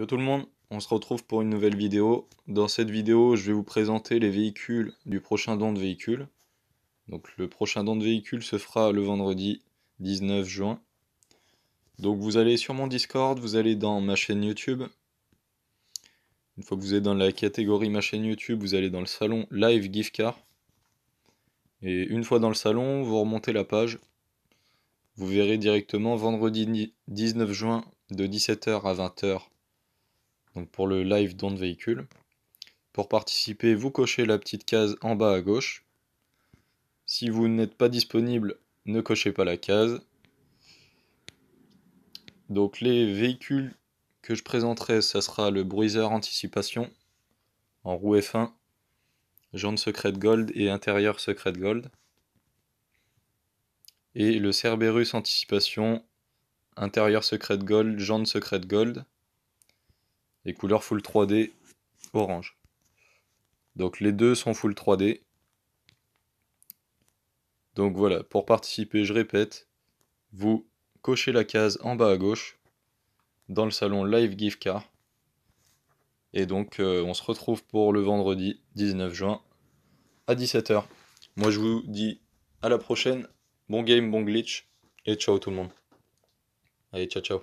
Yo tout le monde, on se retrouve pour une nouvelle vidéo. Dans cette vidéo, je vais vous présenter les véhicules du prochain don de véhicules. Donc le prochain don de véhicules se fera le vendredi 19 juin. Donc vous allez sur mon Discord, vous allez dans ma chaîne YouTube. Une fois que vous êtes dans la catégorie ma chaîne YouTube, vous allez dans le salon Live Gift Car. Et une fois dans le salon, vous remontez la page. Vous verrez directement vendredi 19 juin de 17h à 20h donc pour le live don de véhicule. Pour participer, vous cochez la petite case en bas à gauche. Si vous n'êtes pas disponible, ne cochez pas la case. Donc les véhicules que je présenterai, ça sera le Bruiser Anticipation en roue F1, jaune Secret Gold et intérieur Secret Gold. Et le Cerberus Anticipation, intérieur Secret Gold, jaune Secret Gold les couleurs full 3D orange. Donc les deux sont full 3D. Donc voilà, pour participer, je répète, vous cochez la case en bas à gauche dans le salon Live Gift Car. Et donc euh, on se retrouve pour le vendredi 19 juin à 17h. Moi je vous dis à la prochaine, bon game, bon glitch, et ciao tout le monde. Allez, ciao ciao.